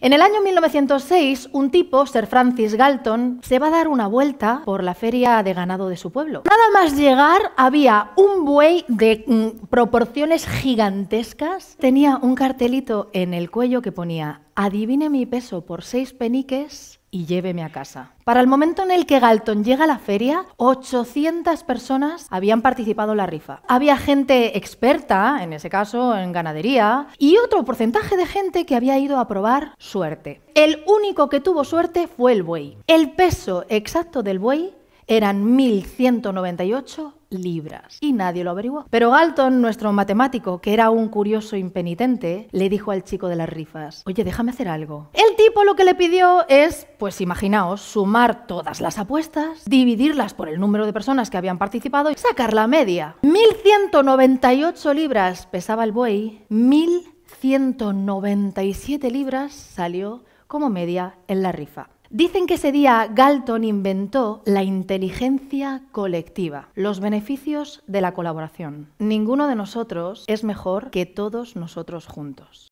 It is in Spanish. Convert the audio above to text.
En el año 1906, un tipo, Sir Francis Galton, se va a dar una vuelta por la feria de ganado de su pueblo. Nada más llegar, había un buey de mm, proporciones gigantescas, tenía un cartelito en el cuello que ponía adivine mi peso por seis peniques y lléveme a casa. Para el momento en el que Galton llega a la feria, 800 personas habían participado en la rifa. Había gente experta, en ese caso en ganadería, y otro porcentaje de gente que había ido a probar suerte. El único que tuvo suerte fue el buey. El peso exacto del buey eran 1.198 libras. Y nadie lo averiguó. Pero Galton, nuestro matemático, que era un curioso impenitente, le dijo al chico de las rifas, oye, déjame hacer algo. El tipo lo que le pidió es, pues imaginaos, sumar todas las apuestas, dividirlas por el número de personas que habían participado y sacar la media. 1.198 libras pesaba el buey, 1.197 libras salió como media en la rifa. Dicen que ese día Galton inventó la inteligencia colectiva, los beneficios de la colaboración. Ninguno de nosotros es mejor que todos nosotros juntos.